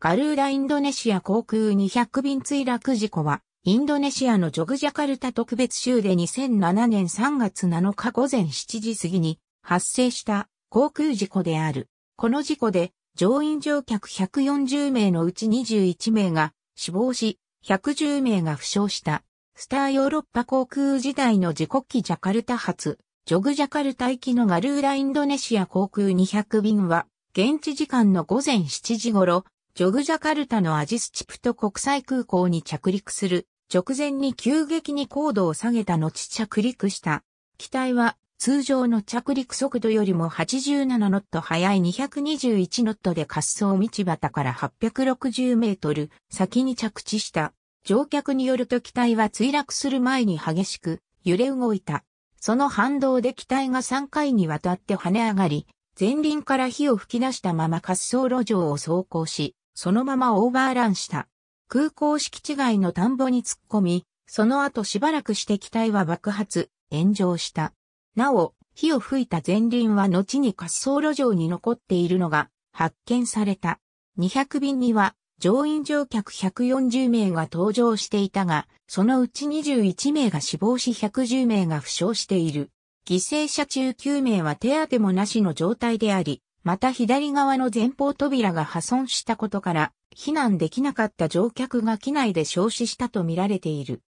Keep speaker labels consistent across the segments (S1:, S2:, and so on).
S1: ガルーダ・インドネシア航空200便墜落事故は、インドネシアのジョグジャカルタ特別州で2007年3月7日午前7時過ぎに発生した航空事故である。この事故で乗員乗客140名のうち21名が死亡し、110名が負傷した。スターヨーロッパ航空時代の事故機ジャカルタ発、ジョグジャカルタ行きのガルーダ・インドネシア航空200便は、現地時間の午前7時頃、ジョグジャカルタのアジスチプト国際空港に着陸する直前に急激に高度を下げた後着陸した。機体は通常の着陸速度よりも87ノット速い221ノットで滑走道端から860メートル先に着地した。乗客によると機体は墜落する前に激しく揺れ動いた。その反動で機体が3回にわたって跳ね上がり、前輪から火を吹き出したまま滑走路上を走行し、そのままオーバーランした。空港敷地外の田んぼに突っ込み、その後しばらくして機体は爆発、炎上した。なお、火を吹いた前輪は後に滑走路上に残っているのが発見された。200便には乗員乗客140名が搭乗していたが、そのうち21名が死亡し110名が負傷している。犠牲者中9名は手当もなしの状態であり、また左側の前方扉が破損したことから、避難できなかった乗客が機内で消死したとみられている。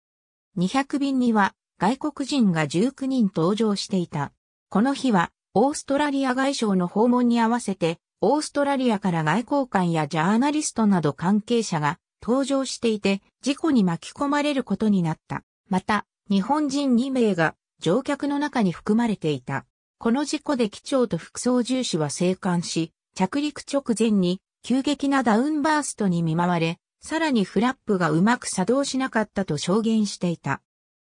S1: 200便には外国人が19人搭乗していた。この日は、オーストラリア外相の訪問に合わせて、オーストラリアから外交官やジャーナリストなど関係者が登場していて、事故に巻き込まれることになった。また、日本人2名が乗客の中に含まれていた。この事故で機長と副操縦士は生還し、着陸直前に急激なダウンバーストに見舞われ、さらにフラップがうまく作動しなかったと証言していた。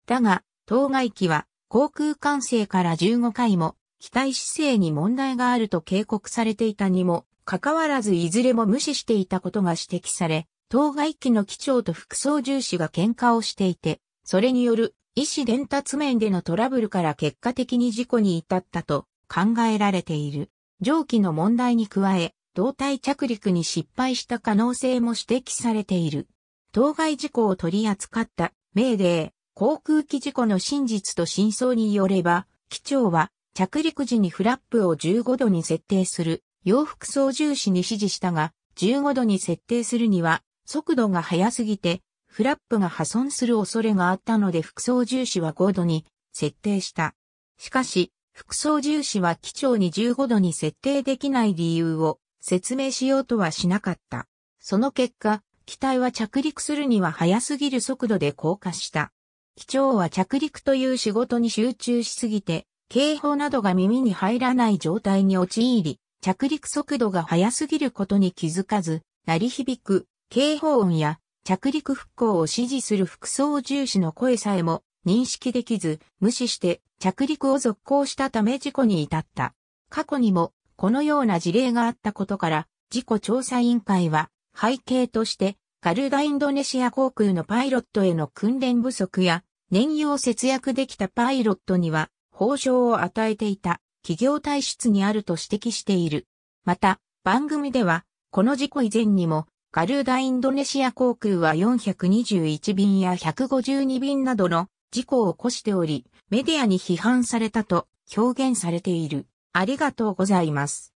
S1: だが、当該機は航空管制から15回も機体姿勢に問題があると警告されていたにも、かかわらずいずれも無視していたことが指摘され、当該機の機長と副操縦士が喧嘩をしていて、それによる医師伝達面でのトラブルから結果的に事故に至ったと考えられている。蒸気の問題に加え、胴体着陸に失敗した可能性も指摘されている。当該事故を取り扱った命令、航空機事故の真実と真相によれば、機長は着陸時にフラップを15度に設定する洋服操縦士に指示したが、15度に設定するには速度が速すぎてフラップが破損する恐れがあったので副操縦士は5度に設定した。しかし、副操縦士は機長に15度に設定できない理由を説明しようとはしなかった。その結果、機体は着陸するには早すぎる速度で降下した。機長は着陸という仕事に集中しすぎて、警報などが耳に入らない状態に陥り、着陸速度が速すぎることに気づかず、鳴り響く警報音や着陸復興を支持する副装重視の声さえも認識できず、無視して着陸を続行したため事故に至った。過去にもこのような事例があったことから、事故調査委員会は背景として、カルダインドネシア航空のパイロットへの訓練不足や、燃油を節約できたパイロットには、報奨を与えていた企業体質にあると指摘している。また、番組では、この事故以前にも、ガルーダインドネシア航空は421便や152便などの事故を起こしており、メディアに批判されたと表現されている。ありがとうございます。